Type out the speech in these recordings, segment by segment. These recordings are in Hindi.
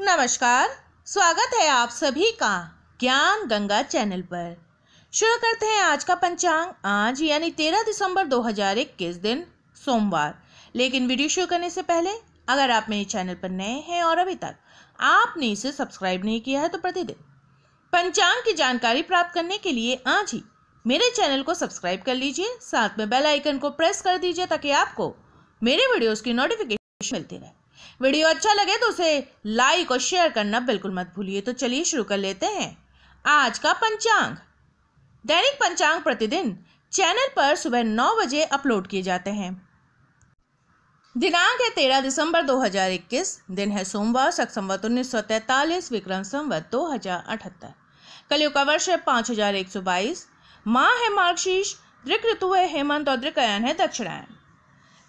नमस्कार स्वागत है आप सभी का ज्ञान गंगा चैनल पर शुरू करते हैं आज का पंचांग आज यानी तेरह दिसंबर दो हजार इक्कीस दिन सोमवार लेकिन वीडियो शुरू करने से पहले अगर आप मेरे चैनल पर नए हैं और अभी तक आपने इसे सब्सक्राइब नहीं किया है तो प्रतिदिन पंचांग की जानकारी प्राप्त करने के लिए आज ही मेरे चैनल को सब्सक्राइब कर लीजिए साथ में बेल आइकन को प्रेस कर दीजिए ताकि आपको मेरे वीडियोस की नोटिफिकेशन मिलती रहे वीडियो अच्छा लगे तो उसे लाइक और शेयर करना बिल्कुल मत भूलिए तो चलिए शुरू कर लेते हैं आज का पंचांग दैनिक पंचांग प्रतिदिन चैनल पर सुबह नौ बजे अपलोड किए जाते हैं दिनांक है तेरह दिसंबर 2021 दिन है सोमवार सख संवत उन्नीस सौ तैतालीस विक्रम संवत दो हजार अठहत्तर कलयुग का वर्ष है पाँच हजार एक सौ बाईस माँ है मार्गशीर्ष दृक ऋतु है हेमंत और दृकयान है दक्षिणायन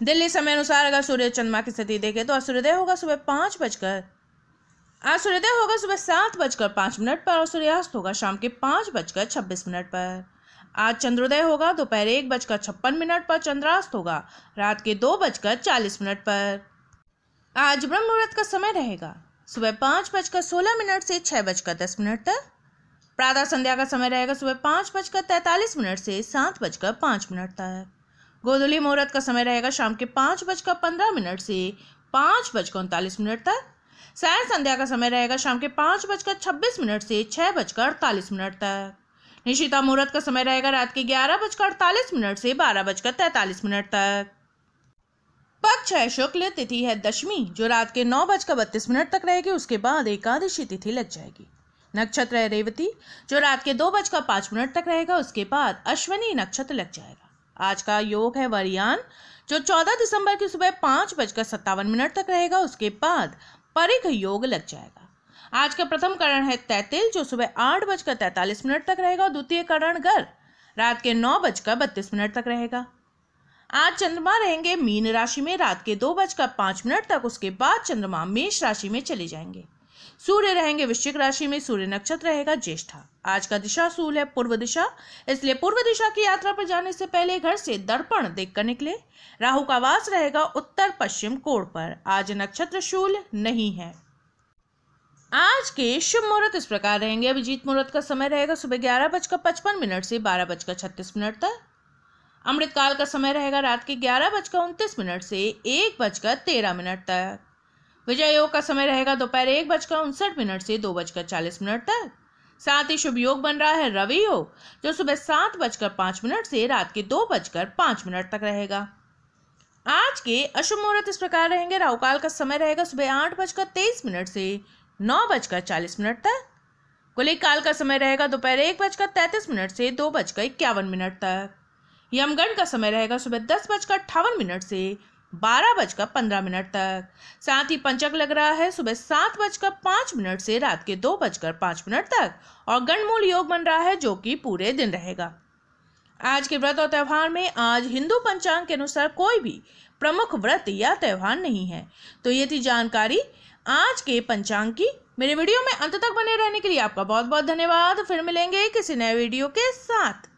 दिल्ली समय अनुसार अगर सूर्य चंद्रमा की स्थिति देखें तो सूर्योदय होगा सुबह पाँच बजकर आज सूर्योदय होगा सुबह सात बजकर पाँच मिनट पर और सूर्यास्त होगा शाम के पाँच बजकर छब्बीस मिनट पर आज चंद्रोदय होगा दोपहर एक बजकर छप्पन मिनट पर चंद्रास्त होगा रात के दो बजकर चालीस मिनट पर आज ब्रह्म मुहूर्त का समय रहेगा सुबह पाँच बजकर सोलह मिनट से छः बजकर दस मिनट तक प्रातः संध्या का समय रहेगा सुबह पाँच बजकर तैंतालीस मिनट से सात बजकर पाँच मिनट तक गोधुली मुहूर्त का समय रहेगा शाम के पाँच बजकर पंद्रह मिनट से पाँच बजकर उनतालीस मिनट तक सैर संध्या का समय रहेगा शाम के पाँच बजकर छब्बीस मिनट से छः बजकर अड़तालीस मिनट तक निशिता मुहूर्त का समय रहेगा रात के ग्यारह बजकर अड़तालीस मिनट से बारह बजकर तैंतालीस मिनट तक पक्ष है शुक्ल तिथि है दशमी जो रात के नौ बजकर बत्तीस मिनट तक रहेगी उसके बाद एकादशी तिथि लग जाएगी नक्षत्र है रेवती जो रात के दो बजकर पाँच मिनट तक रहेगा उसके बाद अश्वनी नक्षत्र लग जाएगा आज का योग है वरियान जो 14 दिसंबर की सुबह पांच बजकर सत्तावन मिनट तक रहेगा उसके बाद परिघ योग लग जाएगा आज का प्रथम करण है तैतिल जो सुबह आठ बजकर तैतालीस मिनट तक रहेगा और द्वितीय करण गर रात के नौ बजकर बत्तीस मिनट तक रहेगा आज चंद्रमा रहेंगे मीन राशि में रात के दो बजकर पांच मिनट तक उसके बाद चंद्रमा मेष राशि में चले जाएंगे सूर्य रहेंगे वृश्चिक राशि में सूर्य नक्षत्र रहेगा ज्येष्ठा आज का दिशा सूल है पूर्व दिशा इसलिए पूर्व दिशा की यात्रा पर जाने से पहले घर से दर्पण देखकर निकले राहु का वास रहेगा उत्तर पश्चिम कोण पर आज नक्षत्र शूल नहीं है आज के शुभ मुहूर्त इस प्रकार रहेंगे अभिजीत मुहूर्त का समय रहेगा सुबह ग्यारह बजकर पचपन मिनट से बारह बजकर छत्तीस मिनट तक अमृतकाल का समय रहेगा रात के ग्यारह बजकर उनतीस मिनट से एक बजकर तेरह मिनट तक विजय योग का समय रहेगा दोपहर एक बजकर उनसठ मिनट से दो बजकर चालीस मिनट तक साथ ही शुभ योग बन रहा है रवि योग जो सुबह सात बजकर पांच मिनट से रात के दो बजकर पांच मिनट तक रहेगा आज के अशुभ मुहूर्त इस प्रकार रहेंगे राहुकाल का समय रहेगा सुबह आठ बजकर तेईस मिनट से नौ बजकर चालीस मिनट तक कुलिक काल का समय रहेगा दोपहर एक बजकर तैतीस मिनट से दो बजकर इक्यावन मिनट तक यमगण का समय रहेगा सुबह दस बजकर अट्ठावन मिनट से बारह बजकर पंद्रह मिनट तक साथ ही पंचक लग रहा है सुबह सात बजकर पांच मिनट से रात के दो बजकर पांच मिनट तक और गणमूल योग बन रहा है जो कि पूरे दिन रहेगा आज के व्रत और त्यौहार में आज हिंदू पंचांग के अनुसार कोई भी प्रमुख व्रत या त्यौहार नहीं है तो ये थी जानकारी आज के पंचांग की मेरे वीडियो में अंत तक बने रहने के लिए आपका बहुत बहुत धन्यवाद फिर मिलेंगे किसी नए वीडियो के साथ